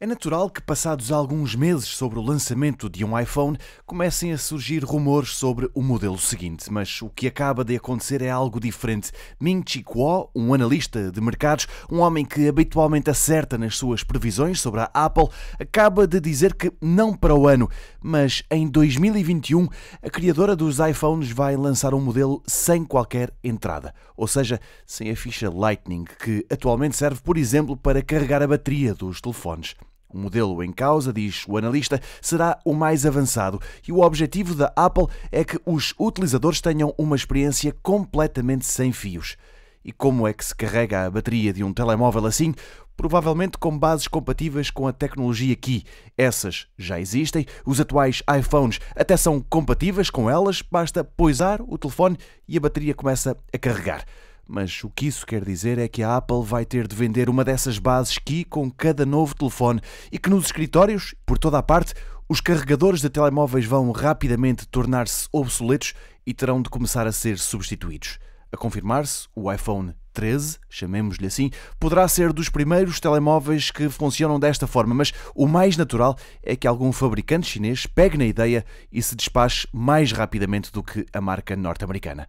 É natural que, passados alguns meses sobre o lançamento de um iPhone, comecem a surgir rumores sobre o modelo seguinte, mas o que acaba de acontecer é algo diferente. Ming Chi Kuo, um analista de mercados, um homem que habitualmente acerta nas suas previsões sobre a Apple, acaba de dizer que não para o ano, mas em 2021 a criadora dos iPhones vai lançar um modelo sem qualquer entrada, ou seja, sem a ficha Lightning, que atualmente serve, por exemplo, para carregar a bateria dos telefones. O modelo em causa, diz o analista, será o mais avançado e o objetivo da Apple é que os utilizadores tenham uma experiência completamente sem fios. E como é que se carrega a bateria de um telemóvel assim? Provavelmente com bases compatíveis com a tecnologia Qi. Essas já existem, os atuais iPhones até são compatíveis com elas, basta poisar o telefone e a bateria começa a carregar mas o que isso quer dizer é que a Apple vai ter de vender uma dessas bases Qi com cada novo telefone e que nos escritórios, por toda a parte, os carregadores de telemóveis vão rapidamente tornar-se obsoletos e terão de começar a ser substituídos. A confirmar-se, o iPhone 13, chamemos-lhe assim, poderá ser dos primeiros telemóveis que funcionam desta forma, mas o mais natural é que algum fabricante chinês pegue na ideia e se despache mais rapidamente do que a marca norte-americana.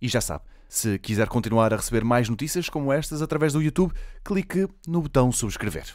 E já sabe, se quiser continuar a receber mais notícias como estas através do YouTube, clique no botão subscrever.